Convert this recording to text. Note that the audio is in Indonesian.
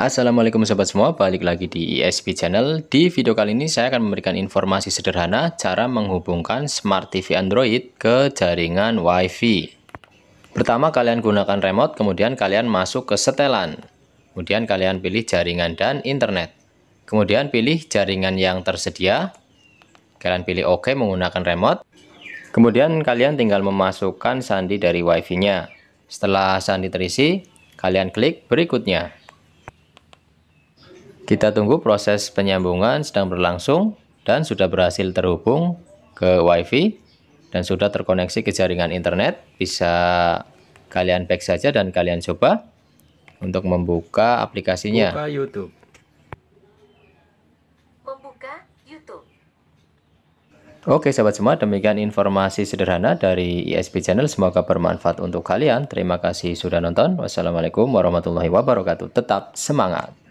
Assalamualaikum sahabat semua, balik lagi di ISP e Channel. Di video kali ini saya akan memberikan informasi sederhana cara menghubungkan Smart TV Android ke jaringan WiFi. Pertama kalian gunakan remote, kemudian kalian masuk ke setelan. Kemudian kalian pilih jaringan dan internet. Kemudian pilih jaringan yang tersedia. Kalian pilih OK menggunakan remote. Kemudian kalian tinggal memasukkan sandi dari WiFi-nya. Setelah sandi terisi, kalian klik berikutnya. Kita tunggu proses penyambungan sedang berlangsung dan sudah berhasil terhubung ke WiFi dan sudah terkoneksi ke jaringan internet. Bisa kalian back saja dan kalian coba untuk membuka aplikasinya. Buka YouTube. Membuka YouTube. Oke sahabat semua, demikian informasi sederhana dari ISP Channel. Semoga bermanfaat untuk kalian. Terima kasih sudah nonton. Wassalamualaikum warahmatullahi wabarakatuh. Tetap semangat.